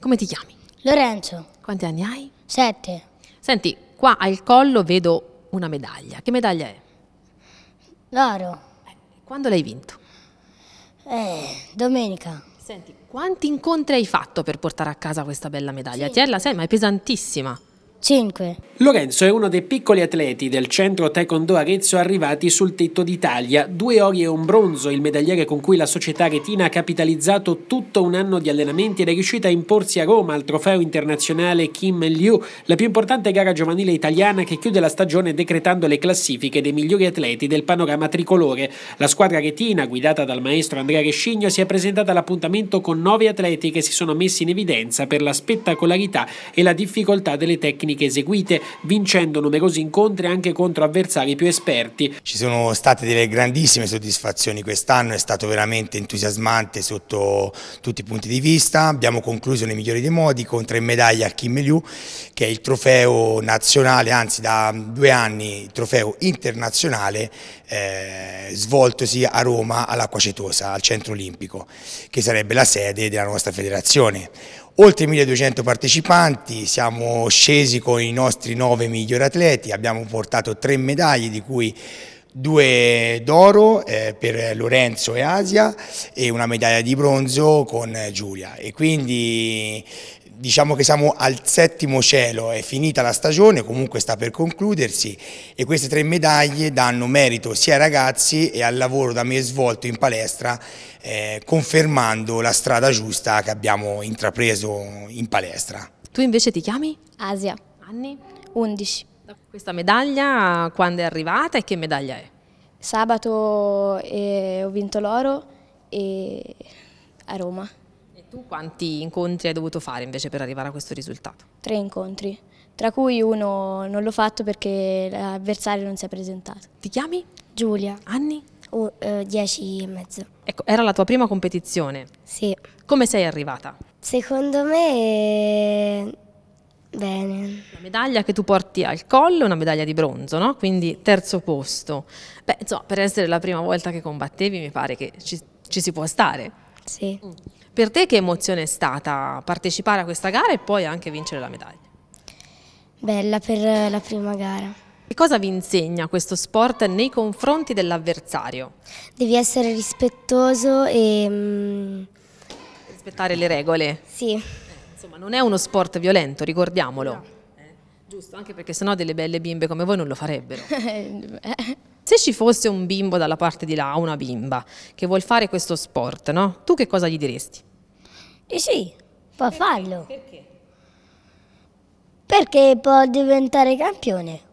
Come ti chiami? Lorenzo. Quanti anni hai? Sette. Senti, qua al collo vedo una medaglia. Che medaglia è? L'oro. Eh, quando l'hai vinto? Eh, domenica. Senti, quanti incontri hai fatto per portare a casa questa bella medaglia? Sì. Tiella, sai, ma è pesantissima. 5. Lorenzo è uno dei piccoli atleti del centro Taekwondo Arezzo arrivati sul tetto d'Italia. Due ori e un bronzo, il medagliere con cui la società retina ha capitalizzato tutto un anno di allenamenti ed è riuscita a imporsi a Roma al trofeo internazionale Kim Liu, la più importante gara giovanile italiana che chiude la stagione decretando le classifiche dei migliori atleti del panorama tricolore. La squadra retina, guidata dal maestro Andrea Rescigno, si è presentata all'appuntamento con nove atleti che si sono messi in evidenza per la spettacolarità e la difficoltà delle tecniche tecniche eseguite, vincendo numerosi incontri anche contro avversari più esperti. Ci sono state delle grandissime soddisfazioni quest'anno, è stato veramente entusiasmante sotto tutti i punti di vista, abbiamo concluso nei migliori dei modi con tre medaglie al Kim Liu, che è il trofeo nazionale, anzi da due anni il trofeo internazionale eh, svoltosi a Roma all'Acqua Cetosa, al Centro Olimpico, che sarebbe la sede della nostra federazione. Oltre 1200 partecipanti, siamo scesi con i nostri nove migliori atleti, abbiamo portato tre medaglie di cui due d'oro eh, per Lorenzo e Asia e una medaglia di bronzo con Giulia e quindi diciamo che siamo al settimo cielo, è finita la stagione, comunque sta per concludersi e queste tre medaglie danno merito sia ai ragazzi e al lavoro da me svolto in palestra eh, confermando la strada giusta che abbiamo intrapreso in palestra. Tu invece ti chiami? Asia. Anni? 11. Questa medaglia quando è arrivata e che medaglia è? Sabato eh, ho vinto l'oro a Roma. Tu quanti incontri hai dovuto fare invece per arrivare a questo risultato? Tre incontri, tra cui uno non l'ho fatto perché l'avversario non si è presentato. Ti chiami? Giulia. Anni? 10 uh, eh, e mezzo. Ecco, era la tua prima competizione? Sì. Come sei arrivata? Secondo me... Eh, bene. La medaglia che tu porti al collo è una medaglia di bronzo, no? Quindi terzo posto. Beh, insomma, per essere la prima volta che combattevi mi pare che ci, ci si può stare. Sì. Per te che emozione è stata partecipare a questa gara e poi anche vincere la medaglia? Bella per la prima gara. Che cosa vi insegna questo sport nei confronti dell'avversario? Devi essere rispettoso e... Mm, Rispettare le regole? Sì. Eh, insomma, non è uno sport violento, ricordiamolo. No. Eh, giusto, anche perché sennò delle belle bimbe come voi non lo farebbero. Eh, se ci fosse un bimbo dalla parte di là, una bimba, che vuol fare questo sport, no? Tu che cosa gli diresti? Eh sì, può farlo. Perché? Perché può diventare campione.